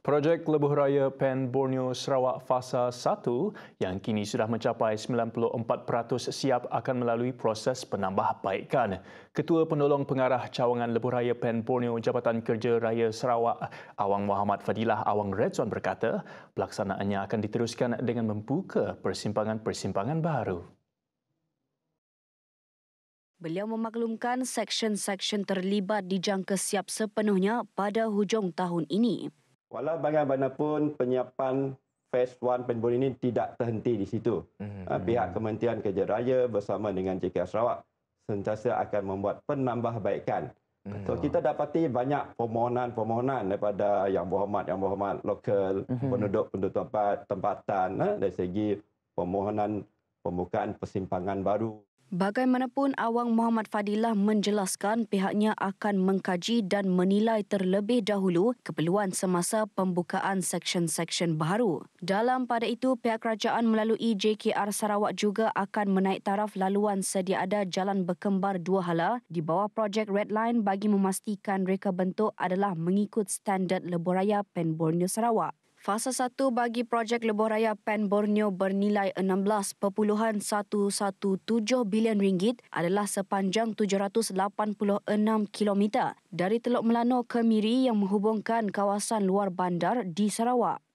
Projek Lebuh Raya Pen Borneo Sarawak Fasa 1 yang kini sudah mencapai 94% siap akan melalui proses penambahbaikan. Ketua Penolong Pengarah Cawangan Lebuh Raya Pen Borneo Jabatan Kerja Raya Sarawak Awang Muhammad Fadilah Awang Redzon berkata, pelaksanaannya akan diteruskan dengan membuka persimpangan-persimpangan baru. Beliau memaklumkan seksyen-seksyen terlibat dijangka siap sepenuhnya pada hujung tahun ini. Walau bagaimanapun penyiapan phase 1 Penbon ini tidak terhenti di situ. Mm-hmm. Pihak mhm. Kementerian Kerja Raya bersama dengan JKR Sarawak sentiasa akan membuat penambahbaikan. Mm-hmm. So kita dapati banyak permohonan-permohonan daripada yang berhormat yang berhormat lokal, mm-hmm. penduduk-penduduk tempat, tempatan ah, dari segi permohonan pembukaan persimpangan baru. Bagaimanapun, Awang Muhammad Fadilah menjelaskan pihaknya akan mengkaji dan menilai terlebih dahulu keperluan semasa pembukaan seksyen-seksyen baru. Dalam pada itu, pihak kerajaan melalui JKR Sarawak juga akan menaik taraf laluan sedia ada Jalan Berkembar Dua Hala di bawah projek Redline bagi memastikan reka bentuk adalah mengikut standard leburaya Pen Sarawak. Fasa 1 bagi projek lebuh raya Pan Borneo bernilai 16.117 bilion ringgit adalah sepanjang 786 km dari Teluk Melano ke Miri yang menghubungkan kawasan luar bandar di Sarawak.